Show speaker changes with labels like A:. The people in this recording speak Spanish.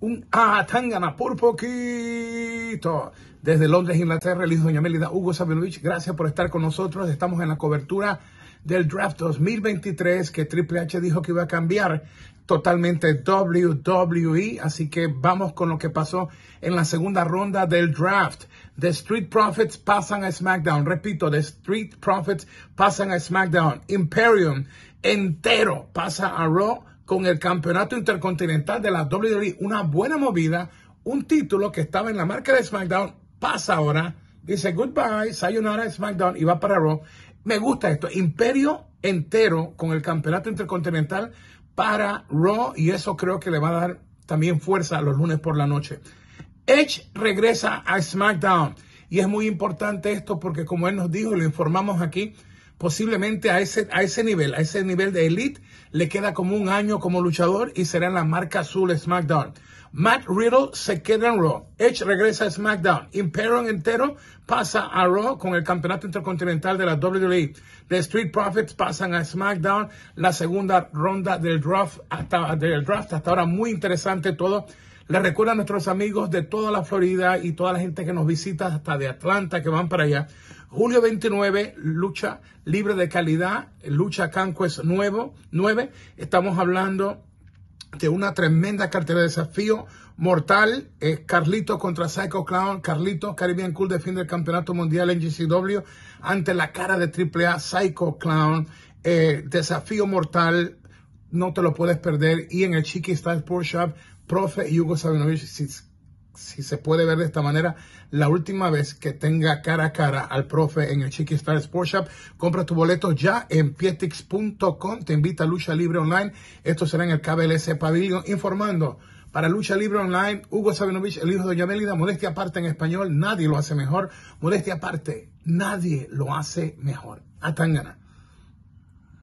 A: un Atangana por poquito. Desde Londres, Inglaterra, el hijo Doña Melida Hugo Sabinovich, gracias por estar con nosotros. Estamos en la cobertura del draft 2023 que Triple H dijo que iba a cambiar totalmente WWE, así que vamos con lo que pasó en la segunda ronda del draft. The Street Profits pasan a SmackDown. Repito, The Street Profits pasan a SmackDown. Imperium entero pasa a Raw con el campeonato intercontinental de la WWE. Una buena movida, un título que estaba en la marca de SmackDown, pasa ahora, dice goodbye, sayonara SmackDown y va para Raw. Me gusta esto, imperio entero con el campeonato intercontinental para Raw y eso creo que le va a dar también fuerza los lunes por la noche. Edge regresa a SmackDown y es muy importante esto porque como él nos dijo y lo informamos aquí, posiblemente a ese, a ese nivel, a ese nivel de elite, le queda como un año como luchador y será en la marca azul SmackDown. Matt Riddle se queda en Raw. Edge regresa a SmackDown. Imperium entero pasa a Raw con el campeonato intercontinental de la WWE. The Street Profits pasan a SmackDown. La segunda ronda del draft hasta, del draft hasta ahora muy interesante todo. le recuerdo a nuestros amigos de toda la Florida y toda la gente que nos visita hasta de Atlanta que van para allá. Julio 29, lucha libre de calidad, lucha Canquest nuevo, 9. Estamos hablando de una tremenda cartera de desafío mortal. Carlitos Carlito contra Psycho Clown. Carlito, Caribbean Cool defiende el campeonato mundial en GCW ante la cara de AAA Psycho Clown. Eh, desafío mortal. No te lo puedes perder. Y en el Chiqui Style Sport Shop, Profe y Hugo Sabinovich si se puede ver de esta manera, la última vez que tenga cara a cara al profe en el Chiqui Star Sports Shop. Compra tu boleto ya en pietix.com. Te invita a Lucha Libre Online. Esto será en el KBLS Pavilion. Informando para Lucha Libre Online, Hugo Sabinovich, el hijo de Yamelida. Modestia aparte en español, nadie lo hace mejor. Modestia aparte, nadie lo hace mejor. ganas.